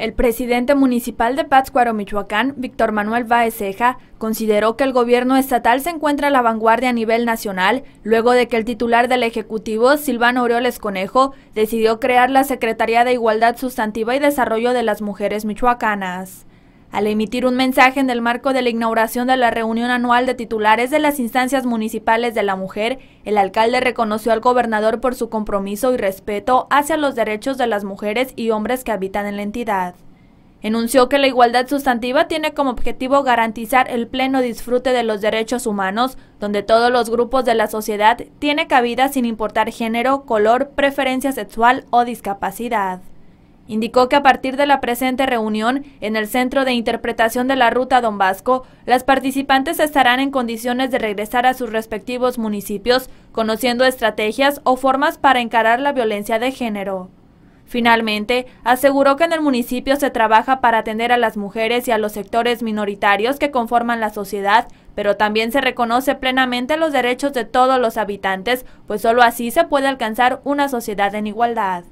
El presidente municipal de Pátzcuaro, Michoacán, Víctor Manuel Baez consideró que el gobierno estatal se encuentra a la vanguardia a nivel nacional, luego de que el titular del Ejecutivo, Silvano Aureoles Conejo, decidió crear la Secretaría de Igualdad Sustantiva y Desarrollo de las Mujeres Michoacanas al emitir un mensaje en el marco de la inauguración de la reunión anual de titulares de las instancias municipales de la mujer, el alcalde reconoció al gobernador por su compromiso y respeto hacia los derechos de las mujeres y hombres que habitan en la entidad. Enunció que la igualdad sustantiva tiene como objetivo garantizar el pleno disfrute de los derechos humanos, donde todos los grupos de la sociedad tiene cabida sin importar género, color, preferencia sexual o discapacidad indicó que a partir de la presente reunión en el Centro de Interpretación de la Ruta Don Vasco, las participantes estarán en condiciones de regresar a sus respectivos municipios, conociendo estrategias o formas para encarar la violencia de género. Finalmente, aseguró que en el municipio se trabaja para atender a las mujeres y a los sectores minoritarios que conforman la sociedad, pero también se reconoce plenamente los derechos de todos los habitantes, pues solo así se puede alcanzar una sociedad en igualdad.